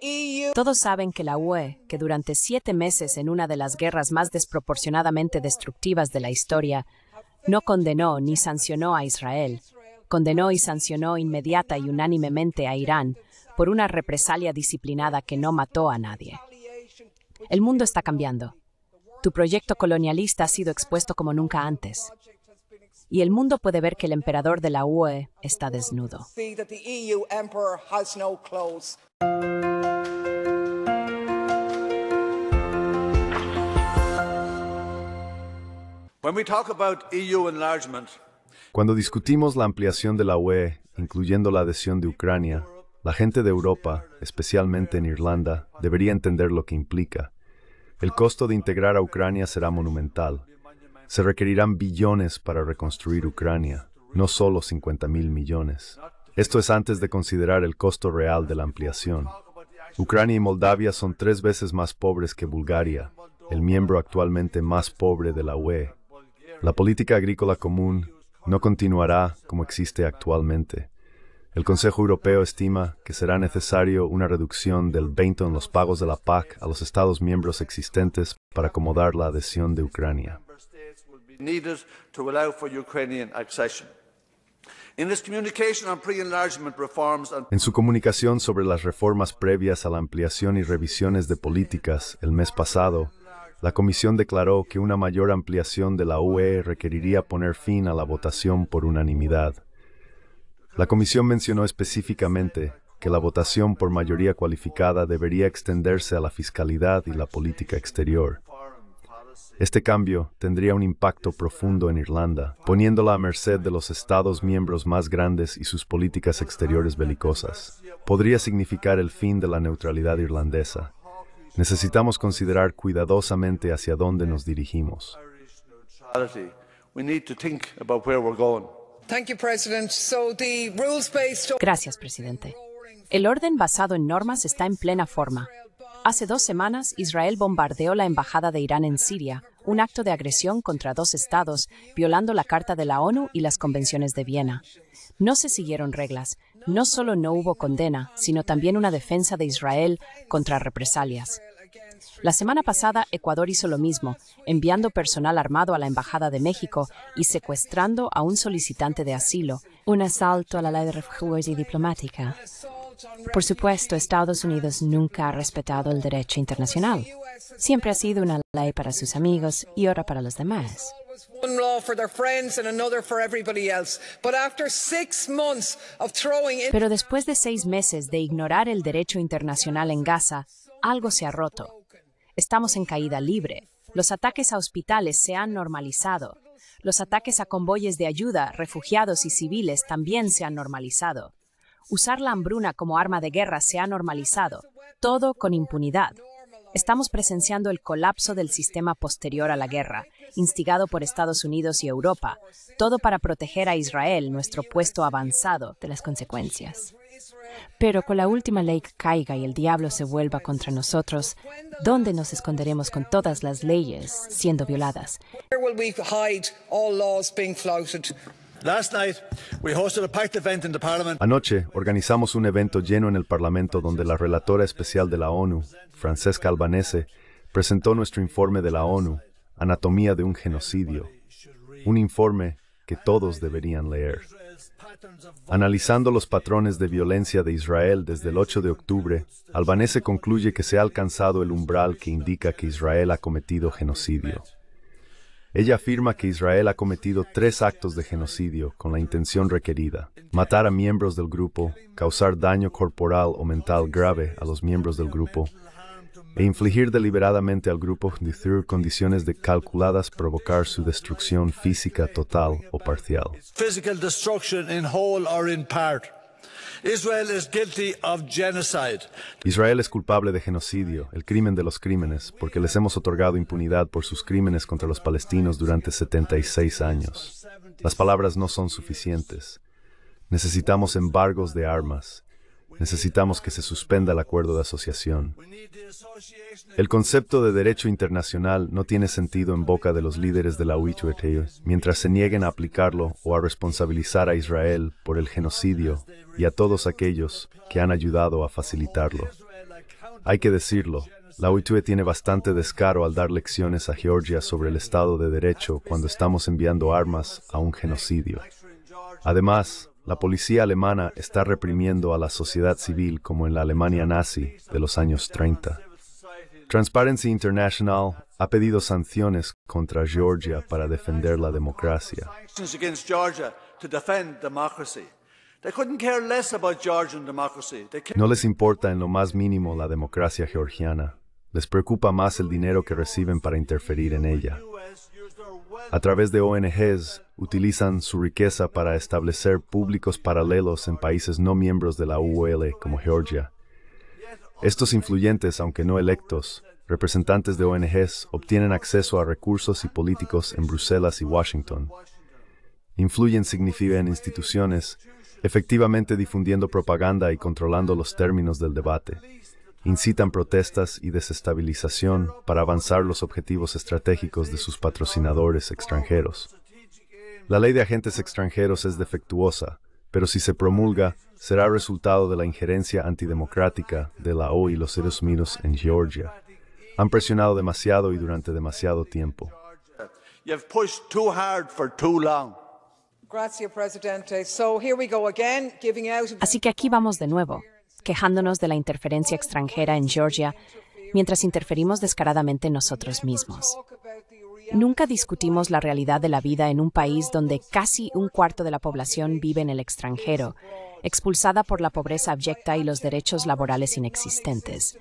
E Todos saben que la UE, que durante siete meses en una de las guerras más desproporcionadamente destructivas de la historia, no condenó ni sancionó a Israel, condenó y sancionó inmediata y unánimemente a Irán por una represalia disciplinada que no mató a nadie. El mundo está cambiando. Tu proyecto colonialista ha sido expuesto como nunca antes y el mundo puede ver que el emperador de la UE está desnudo. E e Cuando discutimos la ampliación de la UE, incluyendo la adhesión de Ucrania, la gente de Europa, especialmente en Irlanda, debería entender lo que implica. El costo de integrar a Ucrania será monumental, se requerirán billones para reconstruir Ucrania, no solo 50 mil millones. Esto es antes de considerar el costo real de la ampliación. Ucrania y Moldavia son tres veces más pobres que Bulgaria, el miembro actualmente más pobre de la UE. La política agrícola común no continuará como existe actualmente. El Consejo Europeo estima que será necesario una reducción del 20 en los pagos de la PAC a los Estados miembros existentes para acomodar la adhesión de Ucrania. En su comunicación sobre las reformas previas a la ampliación y revisiones de políticas el mes pasado, la Comisión declaró que una mayor ampliación de la UE requeriría poner fin a la votación por unanimidad. La Comisión mencionó específicamente que la votación por mayoría cualificada debería extenderse a la fiscalidad y la política exterior. Este cambio tendría un impacto profundo en Irlanda, poniéndola a merced de los estados miembros más grandes y sus políticas exteriores belicosas. Podría significar el fin de la neutralidad irlandesa. Necesitamos considerar cuidadosamente hacia dónde nos dirigimos. Gracias, presidente. El orden basado en normas está en plena forma. Hace dos semanas, Israel bombardeó la embajada de Irán en Siria, un acto de agresión contra dos estados, violando la Carta de la ONU y las convenciones de Viena. No se siguieron reglas. No solo no hubo condena, sino también una defensa de Israel contra represalias. La semana pasada, Ecuador hizo lo mismo, enviando personal armado a la Embajada de México y secuestrando a un solicitante de asilo. Un asalto a la ley de refugios y diplomática. Por supuesto, Estados Unidos nunca ha respetado el derecho internacional. Siempre ha sido una ley para sus amigos y otra para los demás. Pero después de seis meses de ignorar el derecho internacional en Gaza, algo se ha roto. Estamos en caída libre. Los ataques a hospitales se han normalizado. Los ataques a convoyes de ayuda, refugiados y civiles también se han normalizado usar la hambruna como arma de guerra se ha normalizado, todo con impunidad. Estamos presenciando el colapso del sistema posterior a la guerra, instigado por Estados Unidos y Europa, todo para proteger a Israel, nuestro puesto avanzado, de las consecuencias. Pero con la última ley que caiga y el diablo se vuelva contra nosotros, ¿dónde nos esconderemos con todas las leyes siendo violadas? Anoche organizamos un evento lleno en el Parlamento donde la relatora especial de la ONU, Francesca Albanese, presentó nuestro informe de la ONU, Anatomía de un Genocidio, un informe que todos deberían leer. Analizando los patrones de violencia de Israel desde el 8 de octubre, Albanese concluye que se ha alcanzado el umbral que indica que Israel ha cometido genocidio. Ella afirma que Israel ha cometido tres actos de genocidio con la intención requerida, matar a miembros del grupo, causar daño corporal o mental grave a los miembros del grupo, e infligir deliberadamente al grupo Third condiciones de calculadas provocar su destrucción física total o parcial. Israel es culpable de genocidio, el crimen de los crímenes, porque les hemos otorgado impunidad por sus crímenes contra los palestinos durante 76 años. Las palabras no son suficientes. Necesitamos embargos de armas, necesitamos que se suspenda el acuerdo de asociación. El concepto de derecho internacional no tiene sentido en boca de los líderes de la UITUETEO mientras se nieguen a aplicarlo o a responsabilizar a Israel por el genocidio y a todos aquellos que han ayudado a facilitarlo. Hay que decirlo, la UITUE tiene bastante descaro al dar lecciones a Georgia sobre el Estado de Derecho cuando estamos enviando armas a un genocidio. Además, la policía alemana está reprimiendo a la sociedad civil como en la Alemania nazi de los años 30. Transparency International ha pedido sanciones contra Georgia para defender la democracia. No les importa en lo más mínimo la democracia georgiana. Les preocupa más el dinero que reciben para interferir en ella a través de ONGs, utilizan su riqueza para establecer públicos paralelos en países no miembros de la UOL como Georgia. Estos influyentes, aunque no electos, representantes de ONGs obtienen acceso a recursos y políticos en Bruselas y Washington. Influyen significa en instituciones, efectivamente difundiendo propaganda y controlando los términos del debate incitan protestas y desestabilización para avanzar los objetivos estratégicos de sus patrocinadores extranjeros. La ley de agentes extranjeros es defectuosa, pero si se promulga, será resultado de la injerencia antidemocrática de la O y los seres humanos en Georgia. Han presionado demasiado y durante demasiado tiempo. Así que aquí vamos de nuevo quejándonos de la interferencia extranjera en Georgia mientras interferimos descaradamente nosotros mismos. Nunca discutimos la realidad de la vida en un país donde casi un cuarto de la población vive en el extranjero, expulsada por la pobreza abyecta y los derechos laborales inexistentes.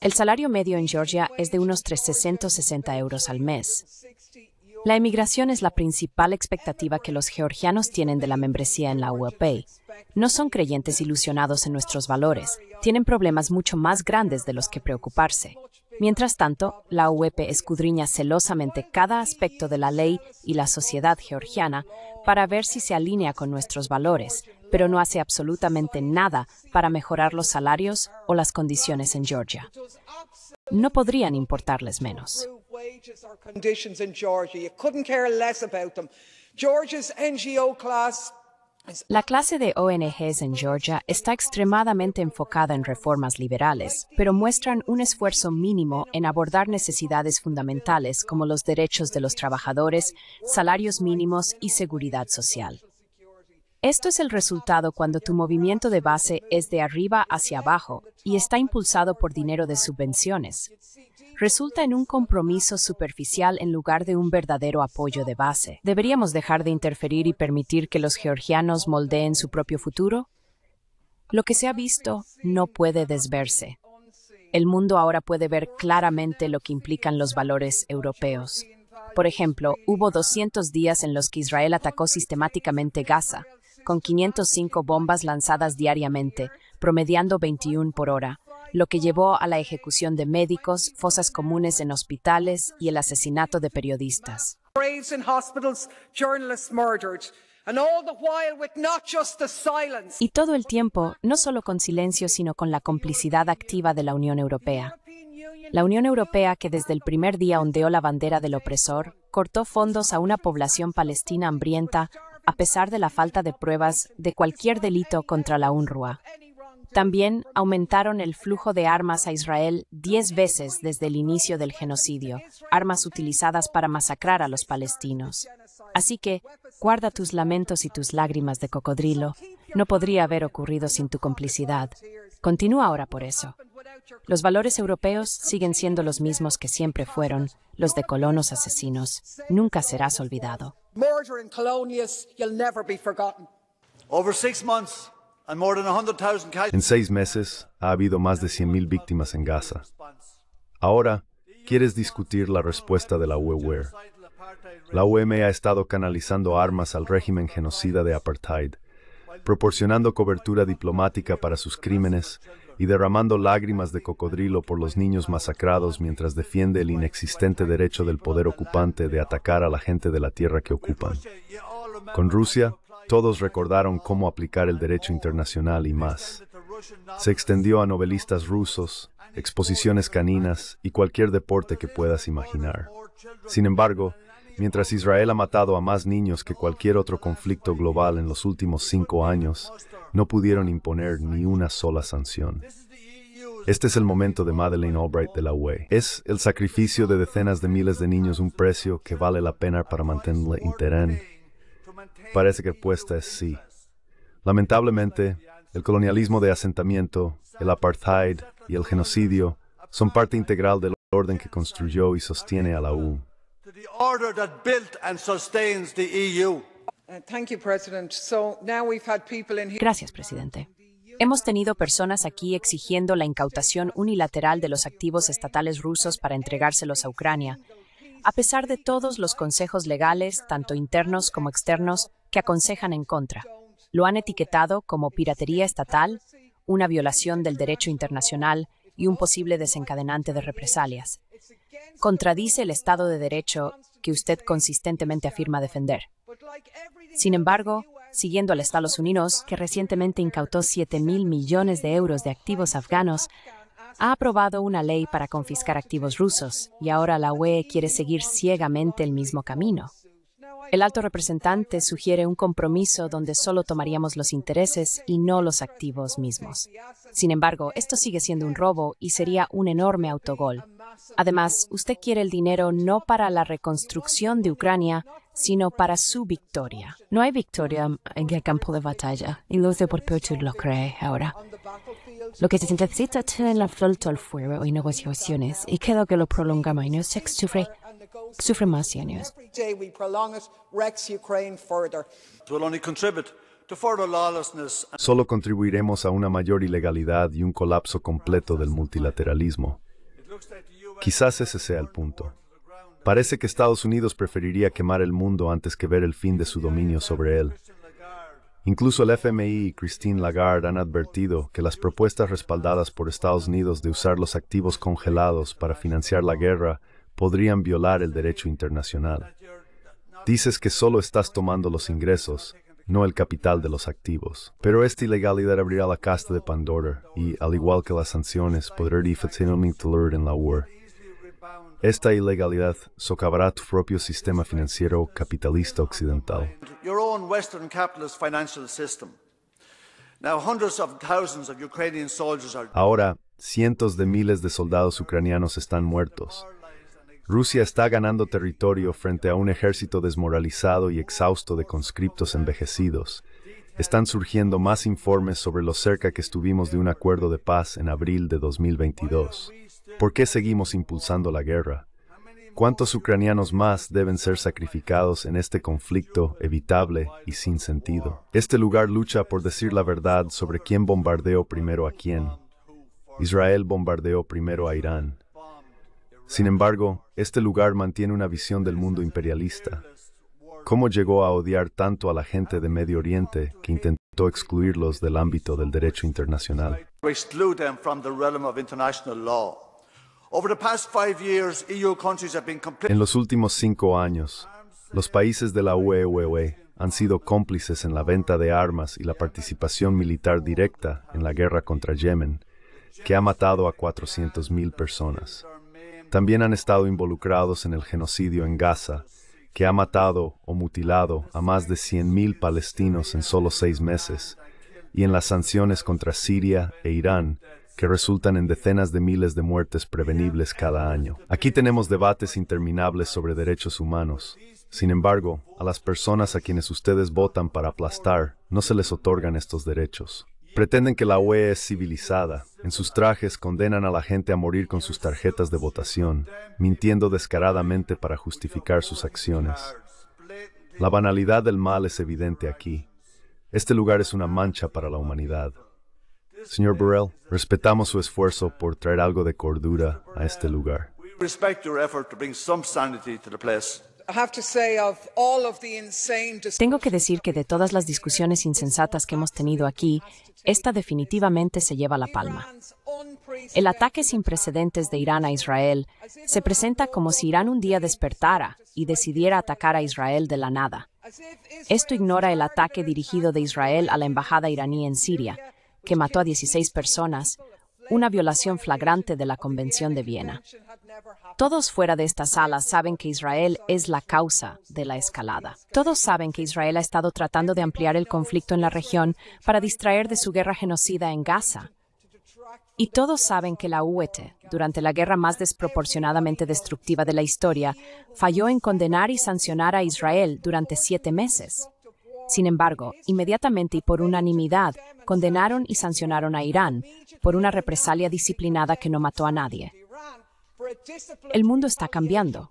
El salario medio en Georgia es de unos 360 euros al mes. La emigración es la principal expectativa que los georgianos tienen de la membresía en la UEP. No son creyentes ilusionados en nuestros valores, tienen problemas mucho más grandes de los que preocuparse. Mientras tanto, la UEP escudriña celosamente cada aspecto de la ley y la sociedad georgiana para ver si se alinea con nuestros valores, pero no hace absolutamente nada para mejorar los salarios o las condiciones en Georgia. No podrían importarles menos. Pues, la clase de ONGs en Georgia está extremadamente enfocada en reformas liberales, pero muestran un esfuerzo mínimo en abordar necesidades fundamentales como los derechos de los trabajadores, salarios mínimos y seguridad social. Esto es el resultado cuando tu movimiento de base es de arriba hacia abajo y está impulsado por dinero de subvenciones resulta en un compromiso superficial en lugar de un verdadero apoyo de base. ¿Deberíamos dejar de interferir y permitir que los georgianos moldeen su propio futuro? Lo que se ha visto no puede desverse. El mundo ahora puede ver claramente lo que implican los valores europeos. Por ejemplo, hubo 200 días en los que Israel atacó sistemáticamente Gaza, con 505 bombas lanzadas diariamente, promediando 21 por hora, lo que llevó a la ejecución de médicos, fosas comunes en hospitales y el asesinato de periodistas. Y todo el tiempo, no solo con silencio, sino con la complicidad activa de la Unión Europea. La Unión Europea, que desde el primer día ondeó la bandera del opresor, cortó fondos a una población palestina hambrienta a pesar de la falta de pruebas de cualquier delito contra la UNRWA. También aumentaron el flujo de armas a Israel 10 veces desde el inicio del genocidio, armas utilizadas para masacrar a los palestinos. Así que, guarda tus lamentos y tus lágrimas de cocodrilo. No podría haber ocurrido sin tu complicidad. Continúa ahora por eso. Los valores europeos siguen siendo los mismos que siempre fueron, los de colonos asesinos. Nunca serás olvidado. Over six months. En seis meses ha habido más de 100.000 víctimas en Gaza. Ahora, quieres discutir la respuesta de la UEWER. La UM ha estado canalizando armas al régimen genocida de apartheid, proporcionando cobertura diplomática para sus crímenes y derramando lágrimas de cocodrilo por los niños masacrados mientras defiende el inexistente derecho del poder ocupante de atacar a la gente de la tierra que ocupan. Con Rusia, todos recordaron cómo aplicar el derecho internacional y más. Se extendió a novelistas rusos, exposiciones caninas y cualquier deporte que puedas imaginar. Sin embargo, mientras Israel ha matado a más niños que cualquier otro conflicto global en los últimos cinco años, no pudieron imponer ni una sola sanción. Este es el momento de Madeleine Albright de la UE. Es el sacrificio de decenas de miles de niños un precio que vale la pena para mantenerle interés parece que puesta es sí. Lamentablemente, el colonialismo de asentamiento, el apartheid y el genocidio son parte integral del orden que construyó y sostiene a la U. E uh, Gracias, presidente. Hemos tenido personas aquí exigiendo la incautación unilateral de los activos estatales rusos para entregárselos a Ucrania, a pesar de todos los consejos legales, tanto internos como externos, que aconsejan en contra. Lo han etiquetado como piratería estatal, una violación del derecho internacional y un posible desencadenante de represalias. Contradice el Estado de Derecho que usted consistentemente afirma defender. Sin embargo, siguiendo a Estados Unidos, que recientemente incautó 7 mil millones de euros de activos afganos, ha aprobado una ley para confiscar activos rusos y ahora la UE quiere seguir ciegamente el mismo camino. El alto representante sugiere un compromiso donde solo tomaríamos los intereses y no los activos mismos. Sin embargo, esto sigue siendo un robo y sería un enorme autogol. Además, usted quiere el dinero no para la reconstrucción de Ucrania, sino para su victoria. No hay victoria en el campo de batalla y por por lo cree ahora. Lo que se necesita es tener la flota al fuego y negociaciones, y creo que lo prolonga años, no sufre, sufre más años. Solo contribuiremos a una mayor ilegalidad y un colapso completo del multilateralismo. Quizás ese sea el punto. Parece que Estados Unidos preferiría quemar el mundo antes que ver el fin de su dominio sobre él. Incluso el FMI y Christine Lagarde han advertido que las propuestas respaldadas por Estados Unidos de usar los activos congelados para financiar la guerra podrían violar el derecho internacional. Dices que solo estás tomando los ingresos, no el capital de los activos. Pero esta ilegalidad abrirá la casta de Pandora y, al igual que las sanciones, podría ir en la war. Esta ilegalidad socavará tu propio sistema financiero capitalista occidental. Ahora, cientos de miles de soldados ucranianos están muertos. Rusia está ganando territorio frente a un ejército desmoralizado y exhausto de conscriptos envejecidos. Están surgiendo más informes sobre lo cerca que estuvimos de un acuerdo de paz en abril de 2022. ¿Por qué seguimos impulsando la guerra? ¿Cuántos ucranianos más deben ser sacrificados en este conflicto evitable y sin sentido? Este lugar lucha por decir la verdad sobre quién bombardeó primero a quién. Israel bombardeó primero a Irán. Sin embargo, este lugar mantiene una visión del mundo imperialista. ¿Cómo llegó a odiar tanto a la gente de Medio Oriente que intentó excluirlos del ámbito del derecho internacional? En los últimos cinco años, los países de la UEUE e han sido cómplices en la venta de armas y la participación militar directa en la guerra contra Yemen, que ha matado a 400.000 personas. También han estado involucrados en el genocidio en Gaza, que ha matado o mutilado a más de 100.000 palestinos en solo seis meses, y en las sanciones contra Siria e Irán, que resultan en decenas de miles de muertes prevenibles cada año. Aquí tenemos debates interminables sobre derechos humanos. Sin embargo, a las personas a quienes ustedes votan para aplastar, no se les otorgan estos derechos. Pretenden que la UE es civilizada. En sus trajes condenan a la gente a morir con sus tarjetas de votación, mintiendo descaradamente para justificar sus acciones. La banalidad del mal es evidente aquí. Este lugar es una mancha para la humanidad. Señor Burrell, respetamos su esfuerzo por traer algo de cordura a este lugar. Tengo que decir que de todas las discusiones insensatas que hemos tenido aquí, esta definitivamente se lleva la palma. El ataque sin precedentes de Irán a Israel se presenta como si Irán un día despertara y decidiera atacar a Israel de la nada. Esto ignora el ataque dirigido de Israel a la embajada iraní en Siria, que mató a 16 personas, una violación flagrante de la Convención de Viena. Todos fuera de esta sala saben que Israel es la causa de la escalada. Todos saben que Israel ha estado tratando de ampliar el conflicto en la región para distraer de su guerra genocida en Gaza. Y todos saben que la UET, e, durante la guerra más desproporcionadamente destructiva de la historia, falló en condenar y sancionar a Israel durante siete meses. Sin embargo, inmediatamente y por unanimidad, condenaron y sancionaron a Irán por una represalia disciplinada que no mató a nadie. El mundo está cambiando.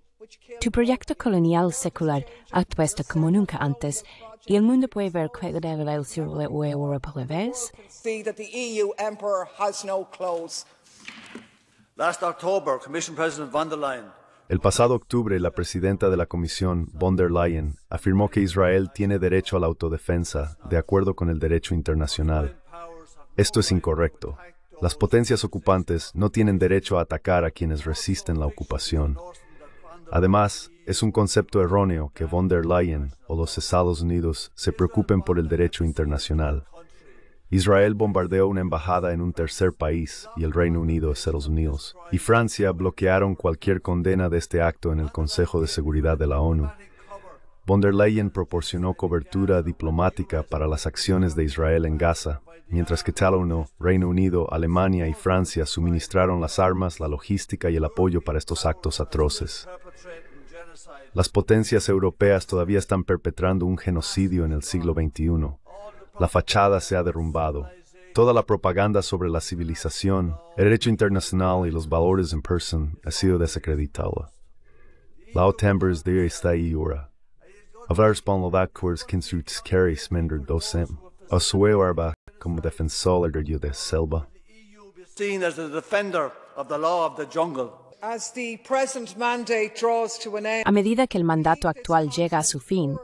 Tu proyecto colonial secular ha puesto como nunca antes y el mundo puede ver el sur de Europa la vez. E Last October, Commission President von der Leyen el pasado octubre, la presidenta de la Comisión, von der Leyen, afirmó que Israel tiene derecho a la autodefensa, de acuerdo con el derecho internacional. Esto es incorrecto. Las potencias ocupantes no tienen derecho a atacar a quienes resisten la ocupación. Además, es un concepto erróneo que von der Leyen o los Estados Unidos se preocupen por el derecho internacional. Israel bombardeó una embajada en un tercer país y el Reino Unido, Estados Unidos, y Francia bloquearon cualquier condena de este acto en el Consejo de Seguridad de la ONU. Von der Leyen proporcionó cobertura diplomática para las acciones de Israel en Gaza, mientras que Talono, Reino Unido, Alemania y Francia suministraron las armas, la logística y el apoyo para estos actos atroces. Las potencias europeas todavía están perpetrando un genocidio en el siglo XXI la fachada se ha derrumbado. Toda la propaganda sobre la civilización, el derecho internacional y los valores en persona ha sido desacreditada. como defensor A medida que el mandato actual llega a su fin,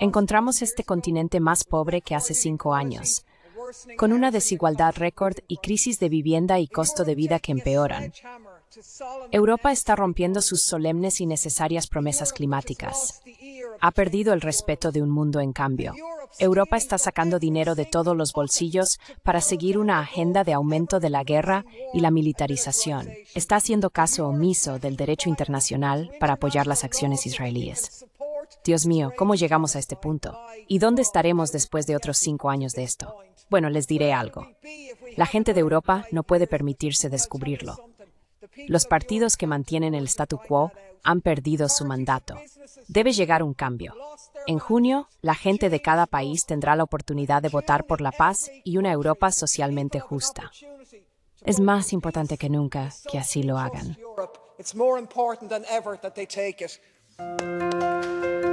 encontramos este continente más pobre que hace cinco años, con una desigualdad récord y crisis de vivienda y costo de vida que empeoran. Europa está rompiendo sus solemnes y necesarias promesas climáticas. Ha perdido el respeto de un mundo en cambio. Europa está sacando dinero de todos los bolsillos para seguir una agenda de aumento de la guerra y la militarización. Está haciendo caso omiso del derecho internacional para apoyar las acciones israelíes. Dios mío, ¿cómo llegamos a este punto? ¿Y dónde estaremos después de otros cinco años de esto? Bueno, les diré algo. La gente de Europa no puede permitirse descubrirlo. Los partidos que mantienen el statu quo han perdido su mandato. Debe llegar un cambio. En junio, la gente de cada país tendrá la oportunidad de votar por la paz y una Europa socialmente justa. Es más importante que nunca que así lo hagan. Música